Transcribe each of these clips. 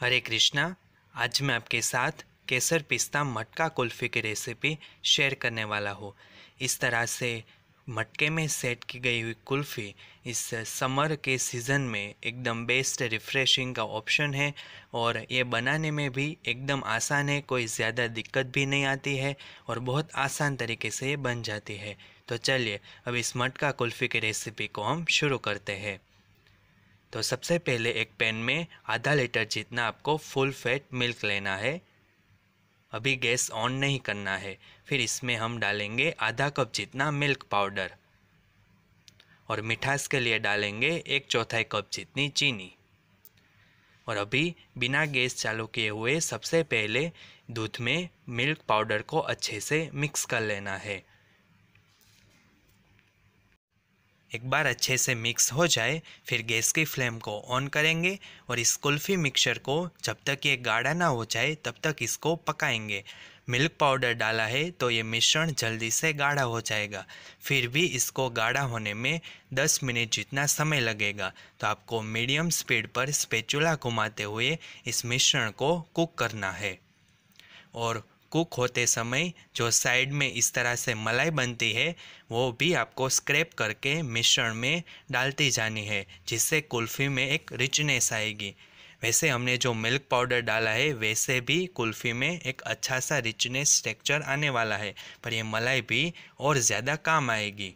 हरे कृष्णा आज मैं आपके साथ केसर पिस्ता मटका कुल्फ़ी की रेसिपी शेयर करने वाला हूँ इस तरह से मटके में सेट की गई हुई कुल्फ़ी इस समर के सीज़न में एकदम बेस्ट रिफ़्रेशिंग का ऑप्शन है और ये बनाने में भी एकदम आसान है कोई ज़्यादा दिक्कत भी नहीं आती है और बहुत आसान तरीके से ये बन जाती है तो चलिए अब इस मटका कुल्फ़ी की रेसिपी को हम शुरू करते हैं तो सबसे पहले एक पैन में आधा लीटर जितना आपको फुल फैट मिल्क लेना है अभी गैस ऑन नहीं करना है फिर इसमें हम डालेंगे आधा कप जितना मिल्क पाउडर और मिठास के लिए डालेंगे एक चौथाई कप जितनी चीनी और अभी बिना गैस चालू किए हुए सबसे पहले दूध में मिल्क पाउडर को अच्छे से मिक्स कर लेना है एक बार अच्छे से मिक्स हो जाए फिर गैस की फ्लेम को ऑन करेंगे और इस कुल्फ़ी मिक्सचर को जब तक ये गाढ़ा ना हो जाए तब तक इसको पकाएंगे मिल्क पाउडर डाला है तो ये मिश्रण जल्दी से गाढ़ा हो जाएगा फिर भी इसको गाढ़ा होने में 10 मिनट जितना समय लगेगा तो आपको मीडियम स्पीड पर स्पेचुला घुमाते हुए इस मिश्रण को कुक करना है और कुक होते समय जो साइड में इस तरह से मलाई बनती है वो भी आपको स्क्रैप करके मिश्रण में डालती जानी है जिससे कुल्फ़ी में एक रिचनेस आएगी वैसे हमने जो मिल्क पाउडर डाला है वैसे भी कुल्फ़ी में एक अच्छा सा रिचनेस टेक्चर आने वाला है पर यह मलाई भी और ज़्यादा काम आएगी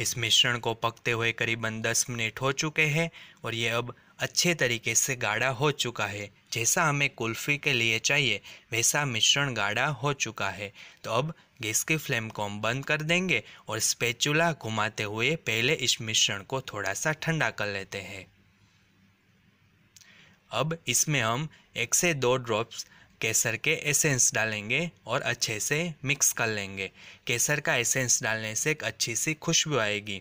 इस मिश्रण को पकते हुए करीबन 10 मिनट हो चुके हैं और ये अब अच्छे तरीके से गाढ़ा हो चुका है जैसा हमें कुल्फ़ी के लिए चाहिए वैसा मिश्रण गाढ़ा हो चुका है तो अब गैस की फ्लेम को हम बंद कर देंगे और स्पेचुला घुमाते हुए पहले इस मिश्रण को थोड़ा सा ठंडा कर लेते हैं अब इसमें हम एक से दो ड्रॉप्स केसर के एसेंस डालेंगे और अच्छे से मिक्स कर लेंगे केसर का एसेंस डालने से एक अच्छी सी खुशबू आएगी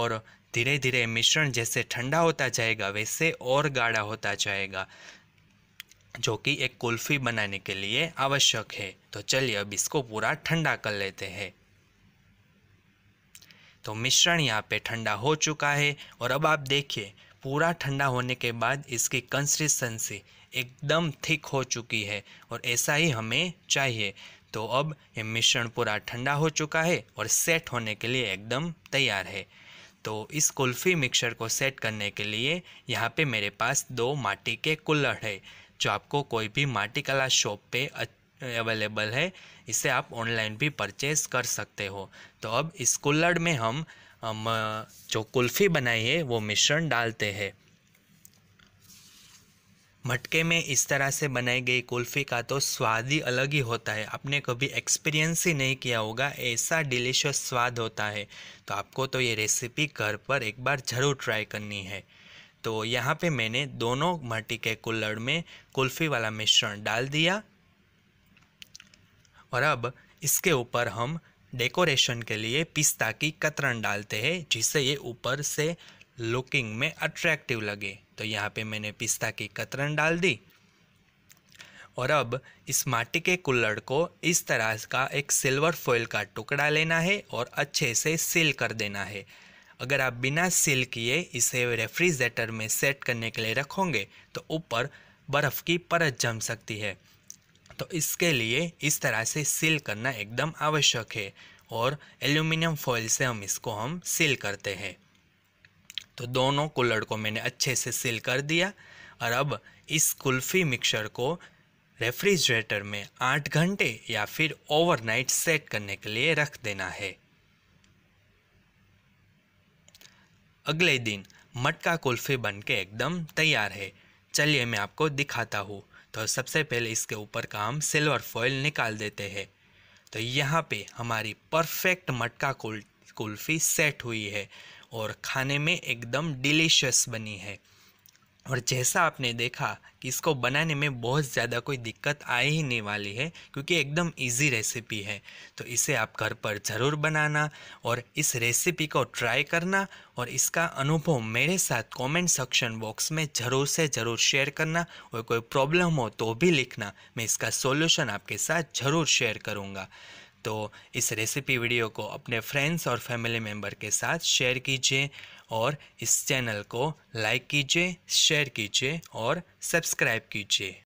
और धीरे धीरे मिश्रण जैसे ठंडा होता जाएगा वैसे और गाढ़ा होता जाएगा जो कि एक कुल्फ़ी बनाने के लिए आवश्यक है तो चलिए अब इसको पूरा ठंडा कर लेते हैं तो मिश्रण यहाँ पे ठंडा हो चुका है और अब आप देखिए पूरा ठंडा होने के बाद इसकी कंसिस्टेंसी एकदम थिक हो चुकी है और ऐसा ही हमें चाहिए तो अब ये मिश्रण पूरा ठंडा हो चुका है और सेट होने के लिए एकदम तैयार है तो इस कुल्फ़ी मिक्सर को सेट करने के लिए यहाँ पे मेरे पास दो माटी के कुल्हड़ है जो आपको कोई भी माटी कला शॉप पे अवेलेबल है इसे आप ऑनलाइन भी परचेज कर सकते हो तो अब इस कुल्हड़ में हम, हम जो कुल्फ़ी बनाई है वो मिश्रण डालते हैं मटके में इस तरह से बनाई गई कुल्फ़ी का तो स्वाद ही अलग ही होता है आपने कभी एक्सपीरियंस ही नहीं किया होगा ऐसा डिलीशियस स्वाद होता है तो आपको तो ये रेसिपी घर पर एक बार ज़रूर ट्राई करनी है तो यहाँ पे मैंने दोनों मटी के कुल्लड़ में कुल्फ़ी वाला मिश्रण डाल दिया और अब इसके ऊपर हम डेकोरेशन के लिए पिस्ता की कतरन डालते हैं जिससे ये ऊपर से लुकिंग में अट्रैक्टिव लगे तो यहाँ पे मैंने पिस्ता की कतरन डाल दी और अब इस माटी के कुल्लड़ को इस तरह का एक सिल्वर फॉयल का टुकड़ा लेना है और अच्छे से सील कर देना है अगर आप बिना सील किए इसे रेफ्रिजरेटर में सेट करने के लिए रखोगे तो ऊपर बर्फ़ की परत जम सकती है तो इसके लिए इस तरह से सील करना एकदम आवश्यक है और एल्यूमिनियम फॉयल से हम इसको हम सील करते हैं तो दोनों कुल्हड़ को मैंने अच्छे से सील कर दिया और अब इस कुल्फ़ी मिक्सर को रेफ्रिजरेटर में आठ घंटे या फिर ओवरनाइट सेट करने के लिए रख देना है अगले दिन मटका कुल्फ़ी बन के एकदम तैयार है चलिए मैं आपको दिखाता हूँ तो सबसे पहले इसके ऊपर का हम सिल्वर फॉइल निकाल देते हैं तो यहाँ पे हमारी परफेक्ट मटका कुल्फ़ी सेट हुई है और खाने में एकदम डिलीशियस बनी है और जैसा आपने देखा कि इसको बनाने में बहुत ज़्यादा कोई दिक्कत आ ही नहीं वाली है क्योंकि एकदम इजी रेसिपी है तो इसे आप घर पर ज़रूर बनाना और इस रेसिपी को ट्राई करना और इसका अनुभव मेरे साथ कमेंट सेक्शन बॉक्स में ज़रूर से ज़रूर शेयर करना और कोई प्रॉब्लम हो तो भी लिखना मैं इसका सॉल्यूशन आपके साथ ज़रूर शेयर करूँगा तो इस रेसिपी वीडियो को अपने फ्रेंड्स और फैमिली मेम्बर के साथ शेयर कीजिए और इस चैनल को लाइक कीजिए शेयर कीजिए और सब्सक्राइब कीजिए